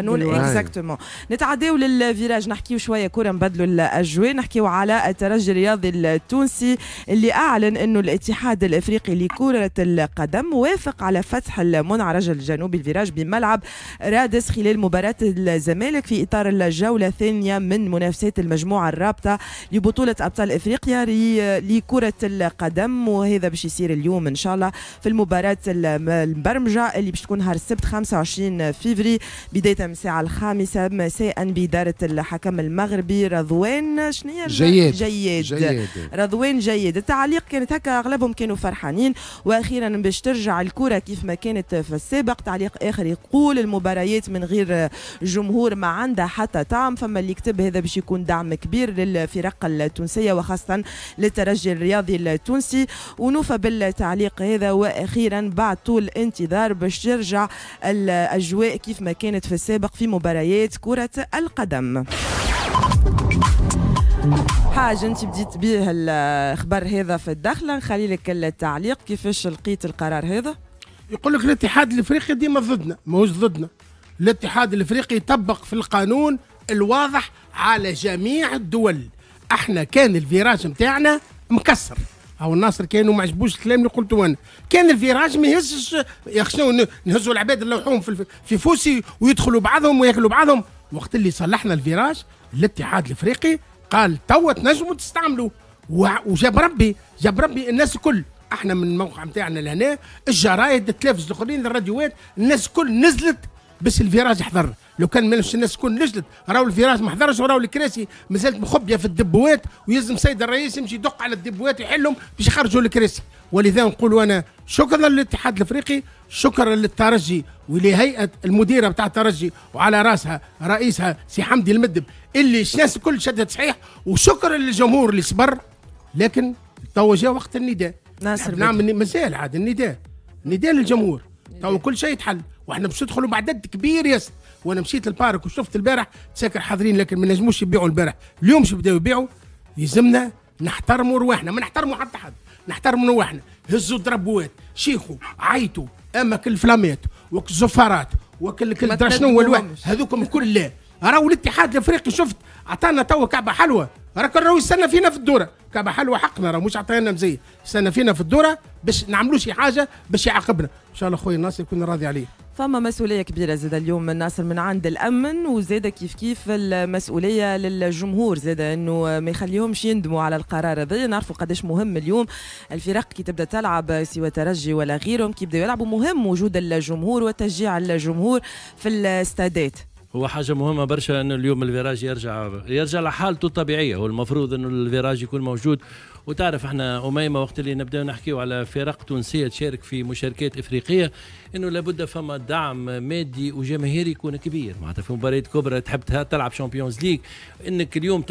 القانون اكزاكتومون أيوة. نتعداو للفيراج نحكيو شويه كره نبدلوا الاجواء نحكيو على الترجي الرياضي التونسي اللي اعلن انه الاتحاد الافريقي لكره القدم وافق على فتح المنعرج الجنوبي الفيراج بملعب رادس خلال مباراه الزمالك في اطار الجوله الثانيه من منافسات المجموعه الرابطه لبطوله ابطال افريقيا لكره القدم وهذا باش يصير اليوم ان شاء الله في المباراه المبرمجه اللي باش تكون نهار السبت 25 فيفري بدايه اليوم الساعة الخامسة مساء بإدارة الحكم المغربي رضوان شنية جيد جيد, جيد. رضوان جيد التعليق كانت هكا أغلبهم كانوا فرحانين وأخيرا باش ترجع الكرة كيف ما كانت في السابق تعليق آخر يقول المباريات من غير جمهور ما عندها حتى طعم فما اللي كتب هذا باش يكون دعم كبير للفرق التونسية وخاصة للترجي الرياضي التونسي ونوفى بالتعليق هذا وأخيرا بعد طول انتظار باش ترجع الأجواء كيف ما كانت في السابق السابق في مباريات كرة القدم حاجه انت بديت بيه الخبر هذا في الدخله نخلي لك التعليق كيفاش لقيت القرار هذا يقول لك الاتحاد الافريقي ديما ضدنا ماهوش ضدنا الاتحاد الافريقي يطبق في القانون الواضح على جميع الدول احنا كان الفيراج نتاعنا مكسر هو الناصر كانوا ما عجبوش الكلام اللي قلته انا كان الفيراج ما يهزش يا شنو نهزوا العباد نلوحوهم في, في فوسي ويدخلوا بعضهم وياكلوا بعضهم وقت اللي صلحنا الفيراج الاتحاد الافريقي قال توا تنجموا تستعملوا وجاب ربي جاب ربي الناس الكل احنا من الموقع نتاعنا لهنا الجرايد التلفزيون الاخرين الراديوات الناس الكل نزلت باش الفيراج حضر لو كان مالوش الناس تكون نجلت راهو الفيراج ما حضرش وراهو الكراسي مازالت مخبيه في الدبوات ويلزم سيد الرئيس يمشي يدق على الدبوات يحلهم باش يخرجوا الكراسي ولذا نقول انا شكرا للاتحاد الافريقي شكرا للترجي ولهيئه المديره بتاع الترجي وعلى راسها رئيسها سي حمدي المدب اللي الناس الكل شدت صحيح وشكرا للجمهور اللي صبر لكن تو جاء وقت النداء ناصر نعم مازال عاد النداء نداء للجمهور تو كل شيء يتحل واحنا باش ندخلوا بعدد كبير ياسر وانا مشيت للبارك وشفت البارح تساكر حاضرين لكن ما نجموش يبيعوا البارح اليوم باش يبداو يبيعوا يلزمنا نحترموا رواحنا ما نحترموا حتى حد نحترموا رواحنا هزوا دربوات شيخوا عيطوا اما كل فلاميت وكل زفارات وكل كل درا شنو الواحد هذوكم الكل لا راهو الاتحاد الافريقي شفت عطانا توا كعبه حلوه راك راهو يستنى فينا في الدوره كعبه حلوه حقنا راهو مش عطانا مزيه يستنى فينا في الدوره باش نعملوا شي حاجه باش يعاقبنا ان شاء الله خويا الناس يكون راضي عليه فما مسؤوليه كبيره زاد اليوم ناصر من عند الامن وزاد كيف كيف المسؤوليه للجمهور زاد انه ما يخليهمش يندموا على القرار هذا نعرفوا قداش مهم اليوم الفرق كي تبدا تلعب سوى ترجي ولا غيرهم كي يبداوا يلعبوا مهم وجود الجمهور وتشجيع الجمهور في الاستادات هو حاجه مهمه برشا انه اليوم الفيراج يرجع يرجع لحالته الطبيعيه هو المفروض انه الفيراج يكون موجود وتعرف احنا اميمه وقت اللي نبداو نحكيو على فرق تونسيه تشارك في مشاركات افريقيه انه لابد فما دعم مادي وجماهيري يكون كبير معناتها في مباريات كبرى تحب تلعب شامبيونز ليج انك اليوم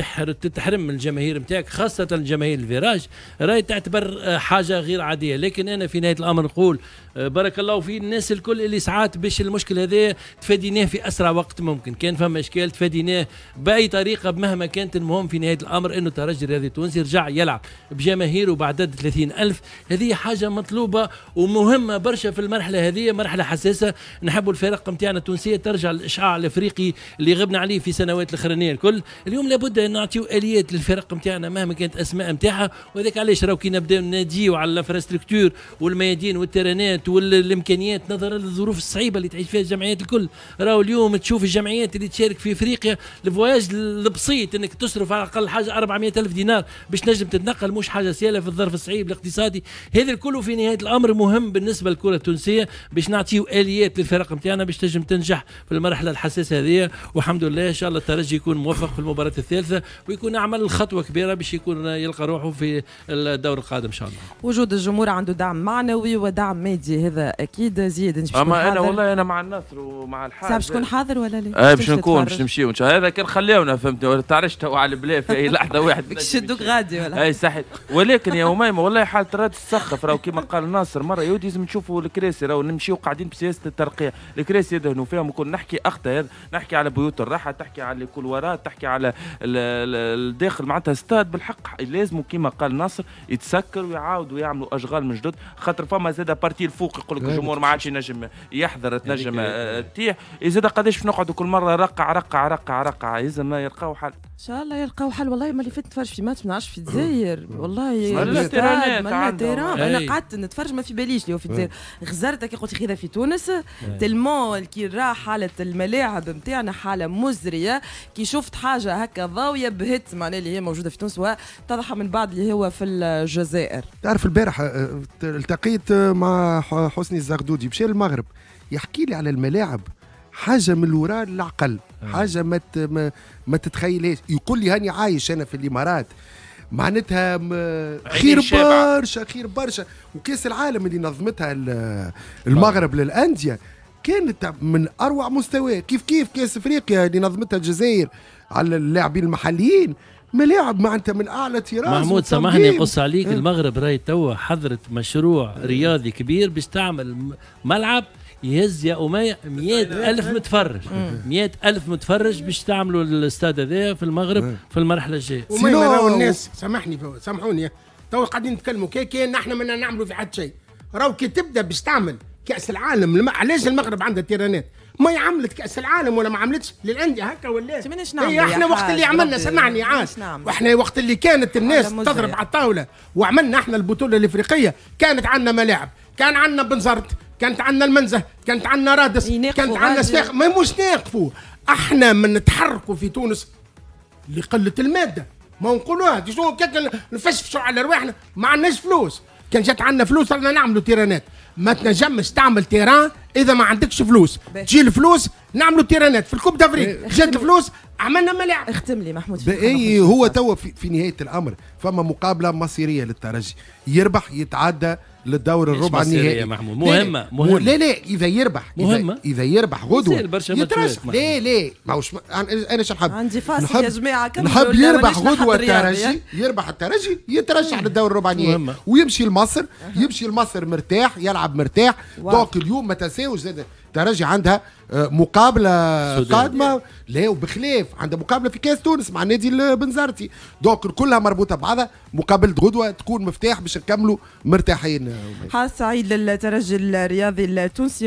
تحرم الجماهير نتاعك خاصه الجماهير الفيراج راهي تعتبر آه، حاجه غير عاديه لكن انا في نهايه الامر نقول آه، بارك الله في الناس الكل اللي ساعات باش المشكل هذا تفاديناه في اسرع وقت ممكن كان فما اشكال تفاديناه باي طريقه مهما كانت المهم في نهايه الامر انه الترجي الرياضي التونسي يرجع يلعب بجماهيره بعدد 30 ألف هذه حاجة مطلوبة ومهمة برشا في المرحلة هذه مرحلة حساسة نحب الفرق نتاعنا التونسية ترجع للإشعاع الأفريقي اللي غبنا عليه في سنوات الأخرانية الكل اليوم لابد أن نعطيو آليات للفرق نتاعنا مهما كانت أسماء نتاعها وهذاك علاش راهو كي نبداو ناديو على الانفراستركتور والميادين والترانات والإمكانيات نظرا للظروف الصعيبة اللي تعيش فيها الجمعيات الكل راهو اليوم تشوف الجمعيات اللي تشارك في إفريقيا الفواياج البسيط أنك تصرف على الأقل حاجة 400 ألف دينار باش تنجم تتنقل مش حاجه سهله في الظرف الصعيب الاقتصادي هذا كله في نهايه الامر مهم بالنسبه للكره التونسيه باش نعطيو اليات للفرق نتاعنا باش تنجم تنجح في المرحله الحساسه هذه والحمد لله ان شاء الله الترجي يكون موفق في المباراه الثالثه ويكون عمل خطوه كبيره باش يكون يلقى روحه في الدور القادم ان شاء الله وجود الجمهور عنده دعم معنوي ودعم مادي هذا اكيد زياد باش اما انا والله انا مع النصر ومع الحال باش تكون حاضر ولا لا؟ آه، باش نكون باش نمشي هذا كان خليونا فهمت تعرفت على البلاي في اي لحظه واحد باش يشدوك غادي ولا اي صحيح ولكن يا اميمه والله حاله الراد تسخف راهو كما قال ناصر مره يا ودي لازم نشوفوا الكراسي راهو نمشيو قاعدين بسياسه الترقيه الكراسي يدهنوا فيهم وكل نحكي اخطاء نحكي على بيوت الراحه تحكي على وراء تحكي على الداخل معناتها ستاد بالحق لازم كما قال ناصر يتسكر ويعاودوا يعملوا اشغال من جدد خاطر فما زاد بارتي الفوق يقول لك الجمهور ما عادش ينجم يحضر تنجم آه، تيح إيه زاد قداش نقعدوا كل مره رقع رقع رقع رقع يلزم إيه يلقاو حل ان شاء الله يلقاو حل والله ما اللي فات نتفرج في ماتش ما نعرفش في الجزائر والله ملا تيران انا قعدت نتفرج ما في باليش اللي هو في الجزائر كي قلت خذها في تونس تلمون كي راه حاله الملاعب نتاعنا حاله مزريه كي شفت حاجه هكا ضاويه بهت معناها اللي هي موجوده في تونس واتضح من بعد اللي هو في الجزائر تعرف البارح آه، آه، التقيت مع حسني الزغدودي مشى المغرب يحكي لي على الملاعب حاجه من الوراء للعقل حاجه ما ما, ما تتخيلهاش يقول لي هاني عايش انا في الامارات معناتها خير برشا خير برشا وكاس العالم اللي نظمتها المغرب للانديه كانت من اروع مستوى كيف كيف كاس افريقيا اللي نظمتها الجزائر على اللاعبين المحليين ملاعب معناتها من اعلى تراث محمود سامحني نقص أه. عليك المغرب راهي توا حضرت مشروع رياضي كبير باش تعمل ملعب يهز يا أمية 100 ألف متفرج 100 ألف متفرج باش تعملوا الاستاد هذا في المغرب في المرحلة الجاية سينو الناس سامحني سامحوني تو قاعدين نتكلموا كي كان احنا ما نعملوا في حد شيء راهو كي تبدا باش تعمل كاس العالم لما... علاش المغرب عندها تيرانات ما عملت كاس العالم ولا ما عملتش للانديه هكا ولا نعمل ايه احنا وقت اللي عملنا سمعني عاش واحنا وقت اللي كانت الناس تضرب على الطاوله وعملنا احنا البطوله الافريقيه كانت عندنا ملاعب كان عندنا بنزرت كانت عندنا المنزه كانت عندنا رادس كانت عندنا سفاخ ما مش ناقفوا احنا من نتحركوا في تونس لقله الماده ما نقولوها شنو كان نفشفشوا على رواحنا ما عندناش فلوس كان جات عندنا فلوس رانا نعملوا تيرانات ما تنجمش تعمل تيران اذا ما عندكش فلوس تجي الفلوس نعملوا تيرانات في الكوب دافريك جات الفلوس عملنا ملاعب اختم لي محمود اي هو توا في, في نهايه الامر فما مقابله مصيريه للترجي يربح يتعدى للدور الربع النهائي محمود مهمه مهمه لا لا اذا يربح مهمه اذا يربح غدوه يترشح لا لا ماهوش انا شو نحب عندي فاصل يا جماعه نحب يربح غدوه الترجي يربح الترجي يترشح للدور الربع النهائي ويمشي لمصر يمشي لمصر مرتاح يلعب مرتاح دونك اليوم ما تنساوش زاد الترجي عندها آه، مقابله قادمه لا وبخلاف عندها مقابله في كاس تونس مع النادي البنزرتي دونك كلها مربوطه ببعضها مقابله غدوه تكون مفتاح باش نكملوا مرتاحين حال سعيد للترجي الرياضي التونسي